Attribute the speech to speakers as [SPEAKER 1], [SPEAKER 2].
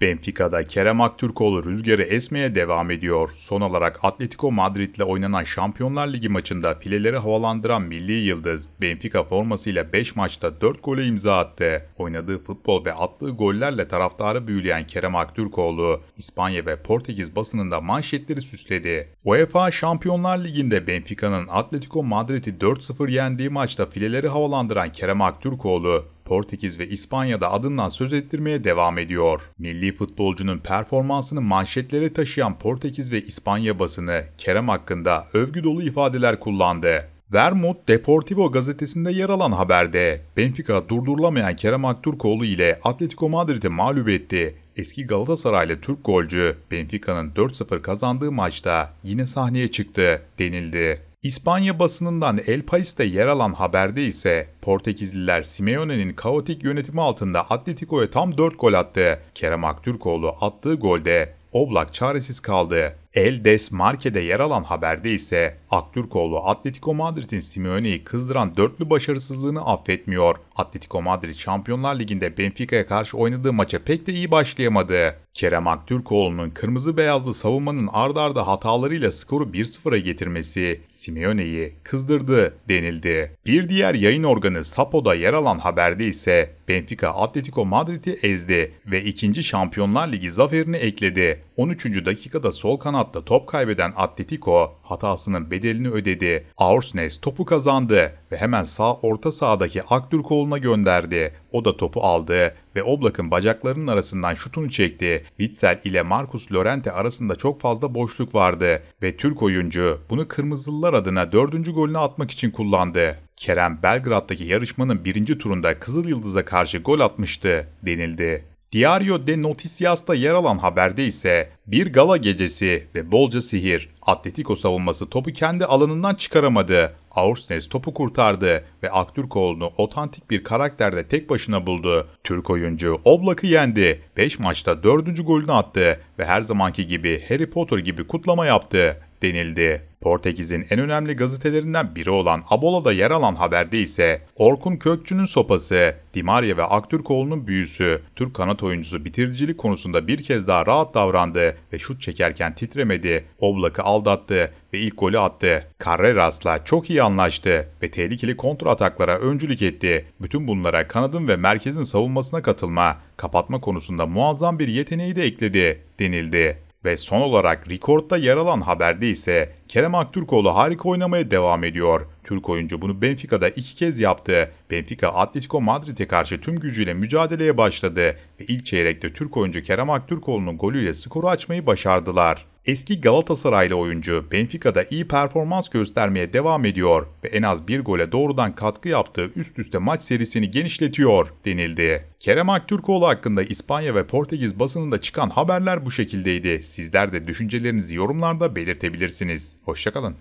[SPEAKER 1] Benfica'da Kerem Aktürkoğlu rüzgarı esmeye devam ediyor. Son olarak Atletico Madrid'le oynanan Şampiyonlar Ligi maçında fileleri havalandıran milli yıldız Benfica formasıyla 5 maçta 4 gole imza attı. Oynadığı futbol ve attığı gollerle taraftarı büyüleyen Kerem Aktürkoğlu İspanya ve Portekiz basınında manşetleri süsledi. UEFA Şampiyonlar Ligi'nde Benfica'nın Atletico Madrid'i 4-0 yendiği maçta fileleri havalandıran Kerem Aktürkoğlu Portekiz ve İspanya'da adından söz ettirmeye devam ediyor. Milli futbolcunun performansını manşetlere taşıyan Portekiz ve İspanya basını Kerem hakkında övgü dolu ifadeler kullandı. Vermut, Deportivo gazetesinde yer alan haberde Benfica durdurulamayan Kerem Aktürkoğlu ile Atletico Madrid'i mağlup etti. Eski Galatasaraylı Türk golcü Benfica'nın 4-0 kazandığı maçta yine sahneye çıktı denildi. İspanya basınından El País'te yer alan haberde ise Portekizliler Simeone'nin kaotik yönetimi altında Atletico'ya tam 4 gol attı. Kerem Aktürkoğlu attığı golde Oblak çaresiz kaldı. El Des Marke'de yer alan haberde ise Aktürkoğlu Atletico Madrid'in Simeone'yi kızdıran dörtlü başarısızlığını affetmiyor. Atletico Madrid Şampiyonlar Ligi'nde Benfica'ya karşı oynadığı maça pek de iyi başlayamadı. Kerem Aktürkoğlu'nun kırmızı beyazlı savunmanın ardarda arda hatalarıyla skoru 1-0'a getirmesi Simeone'yi kızdırdı denildi. Bir diğer yayın organı Sapo'da yer alan haberde ise Benfica Atletico Madrid'i ezdi ve ikinci Şampiyonlar Ligi zaferini ekledi. 13. dakikada sol kanat maçta top kaybeden Atletico hatasının bedelini ödedi. Aursnes topu kazandı ve hemen sağ orta sahadaki Aktür koluna gönderdi. O da topu aldı ve Oblak'ın bacaklarının arasından şutunu çekti. Witzel ile Marcus Llorente arasında çok fazla boşluk vardı ve Türk oyuncu bunu Kırmızılılar adına dördüncü golünü atmak için kullandı. Kerem Belgrad'daki yarışmanın birinci turunda Kızıl Yıldız'a karşı gol atmıştı denildi. Diario de Noticias'ta yer alan haberde ise bir gala gecesi ve bolca sihir. Atletico savunması topu kendi alanından çıkaramadı. Aursnes topu kurtardı ve Aktürkoğlu'nu otantik bir karakterde tek başına buldu. Türk oyuncu Oblak'ı yendi. 5 maçta 4. golünü attı ve her zamanki gibi Harry Potter gibi kutlama yaptı denildi. Portekiz'in en önemli gazetelerinden biri olan Abola'da yer alan haberde ise Orkun Kökçü'nün sopası, Dimaria ve Aktürkoğlu'nun büyüsü, Türk kanat oyuncusu bitiricilik konusunda bir kez daha rahat davrandı ve şut çekerken titremedi, Oblak'ı aldattı ve ilk golü attı. Carreras'la çok iyi anlaştı ve tehlikeli kontrol ataklara öncülük etti. Bütün bunlara kanadın ve merkezin savunmasına katılma, kapatma konusunda muazzam bir yeteneği de ekledi denildi. Ve son olarak Rekord'da yer alan haberde ise Kerem Aktürkoğlu harika oynamaya devam ediyor. Türk oyuncu bunu Benfica'da iki kez yaptı. Benfica Atletico Madrid'e karşı tüm gücüyle mücadeleye başladı ve ilk çeyrekte Türk oyuncu Kerem Aktürkoğlu'nun golüyle skoru açmayı başardılar. Eski Galatasaraylı oyuncu Benfica'da iyi performans göstermeye devam ediyor ve en az bir gole doğrudan katkı yaptığı üst üste maç serisini genişletiyor denildi. Kerem Aktürkoğlu hakkında İspanya ve Portekiz basınında çıkan haberler bu şekildeydi. Sizler de düşüncelerinizi yorumlarda belirtebilirsiniz. Hoşçakalın.